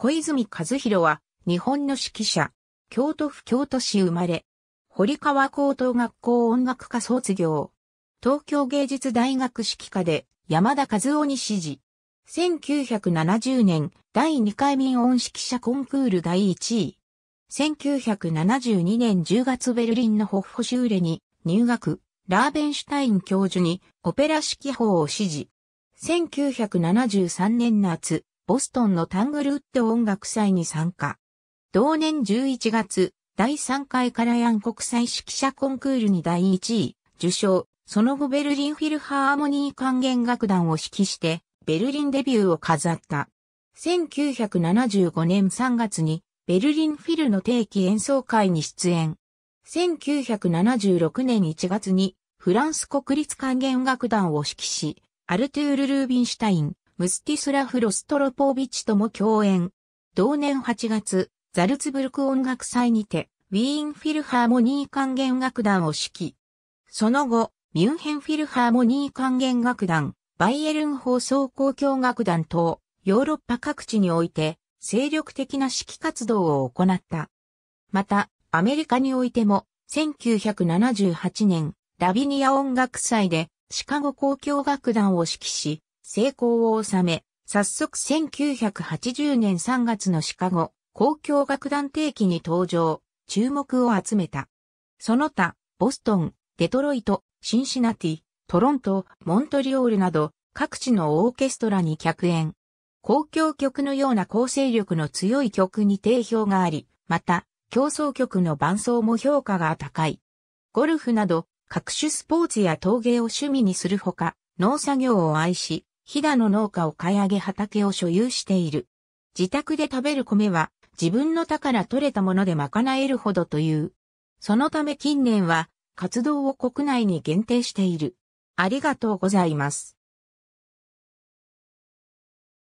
小泉和弘は、日本の指揮者、京都府京都市生まれ、堀川高等学校音楽科卒業、東京芸術大学指揮科で山田和夫に指示。1970年第2回民音指揮者コンクール第1位。1972年10月ベルリンのホッホシューレに入学、ラーベンシュタイン教授にオペラ指揮法を指示。1973年夏、ボストンのタングルウッド音楽祭に参加。同年11月、第3回カラヤン国際指揮者コンクールに第1位、受賞、その後ベルリンフィルハーモニー管弦楽団を指揮して、ベルリンデビューを飾った。1975年3月に、ベルリンフィルの定期演奏会に出演。1976年1月に、フランス国立管弦楽団を指揮し、アルトゥール・ルービンシュタイン、ムスティスラフ・ロストロポービチとも共演。同年8月、ザルツブルク音楽祭にて、ウィーン・フィルハーモニー管弦楽団を指揮。その後、ミュンヘン・フィルハーモニー管弦楽団、バイエルン放送交響楽団等、ヨーロッパ各地において、精力的な指揮活動を行った。また、アメリカにおいても、1978年、ラビニア音楽祭で、シカゴ交響楽団を指揮し、成功を収め、早速1980年3月のシカゴ、交響楽団定期に登場、注目を集めた。その他、ボストン、デトロイト、シンシナティ、トロント、モントリオールなど、各地のオーケストラに客演。公共曲のような構成力の強い曲に定評があり、また、競争曲の伴奏も評価が高い。ゴルフなど、各種スポーツや陶芸を趣味にするほか、農作業を愛し、飛騨の農家を買い上げ畑を所有している。自宅で食べる米は自分の田から取れたもので賄えるほどという。そのため近年は活動を国内に限定している。ありがとうございます。